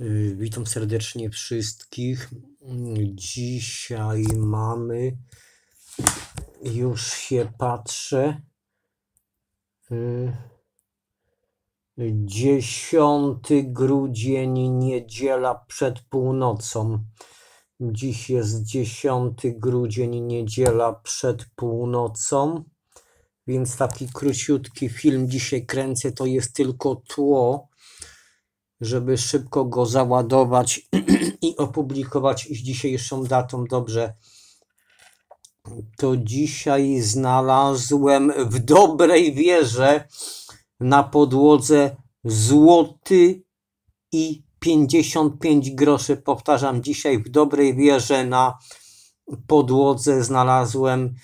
Y, witam serdecznie wszystkich. Dzisiaj mamy, już się patrzę, y, dziesiąty grudzień, niedziela przed północą. Dziś jest dziesiąty grudzień, niedziela przed północą. Więc taki króciutki film dzisiaj kręcę, to jest tylko tło żeby szybko go załadować i opublikować z dzisiejszą datą. Dobrze. To dzisiaj znalazłem w dobrej wierze na podłodze złoty i 55 groszy. Powtarzam, dzisiaj w dobrej wierze na podłodze znalazłem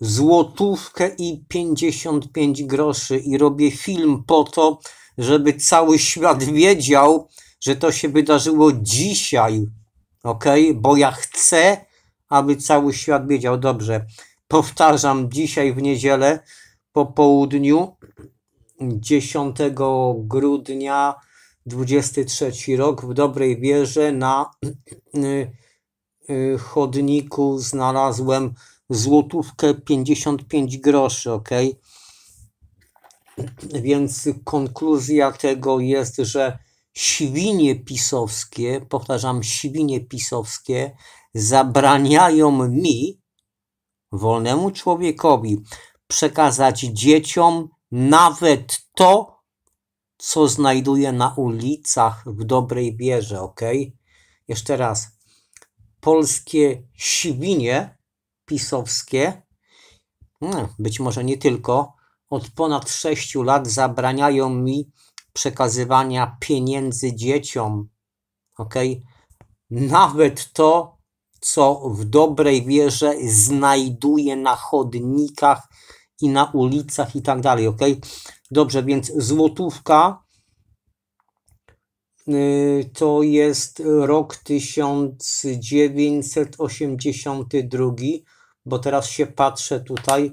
złotówkę i 55 groszy i robię film po to, żeby cały świat wiedział, że to się wydarzyło dzisiaj, ok? Bo ja chcę, aby cały świat wiedział. Dobrze, powtarzam, dzisiaj w niedzielę po południu 10 grudnia 23 rok w dobrej wierze na y, y, chodniku znalazłem złotówkę 55 groszy, ok? Więc konkluzja tego jest, że świnie pisowskie, powtarzam, świnie pisowskie zabraniają mi, wolnemu człowiekowi, przekazać dzieciom nawet to, co znajduje na ulicach w dobrej wierze, ok? Jeszcze raz. Polskie świnie pisowskie, hmm, być może nie tylko, od ponad sześciu lat zabraniają mi przekazywania pieniędzy dzieciom. ok? Nawet to, co w dobrej wierze znajduję na chodnikach i na ulicach i tak dalej. ok? Dobrze, więc złotówka y, to jest rok 1982, bo teraz się patrzę tutaj,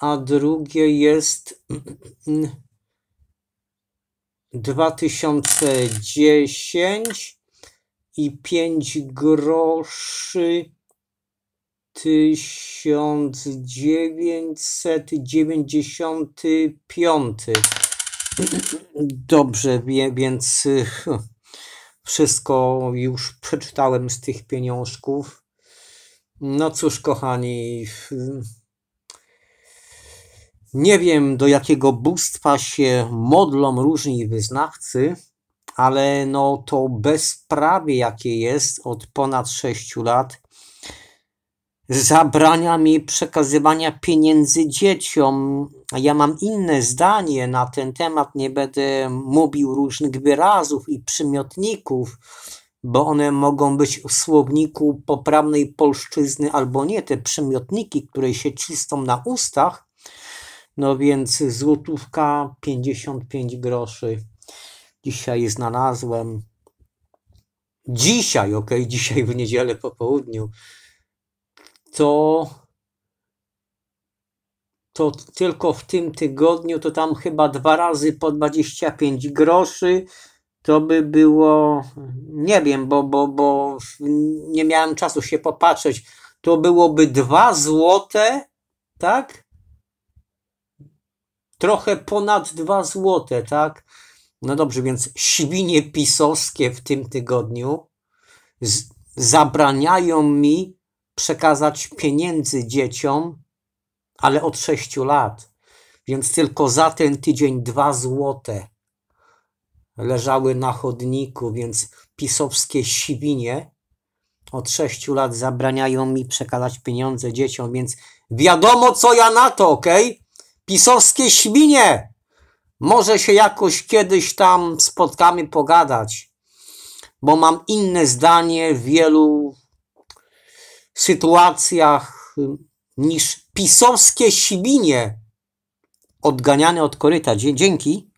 a drugie jest 2010 i 5 groszy 1995. Dobrze, więc hm, wszystko już przeczytałem z tych pieniążków. No cóż, kochani, hm, nie wiem, do jakiego bóstwa się modlą różni wyznawcy, ale no to bezprawie, jakie jest od ponad sześciu lat, zabrania mi przekazywania pieniędzy dzieciom. Ja mam inne zdanie na ten temat, nie będę mówił różnych wyrazów i przymiotników, bo one mogą być w słowniku poprawnej polszczyzny albo nie, te przymiotniki, które się cisną na ustach, no więc złotówka 55 groszy. Dzisiaj znalazłem. Dzisiaj, ok, dzisiaj w niedzielę po południu. To, to tylko w tym tygodniu to tam chyba dwa razy po 25 groszy to by było, nie wiem, bo, bo, bo nie miałem czasu się popatrzeć, to byłoby 2 złote, tak? trochę ponad 2 złote, tak? No dobrze, więc świnie pisowskie w tym tygodniu zabraniają mi przekazać pieniędzy dzieciom, ale od 6 lat. Więc tylko za ten tydzień 2 złote leżały na chodniku, więc pisowskie świnie od 6 lat zabraniają mi przekazać pieniądze dzieciom, więc wiadomo co ja na to, okej? Okay? pisowskie świnie. Może się jakoś kiedyś tam spotkamy pogadać, bo mam inne zdanie w wielu sytuacjach niż pisowskie świnie odganiane od koryta. Dzięki.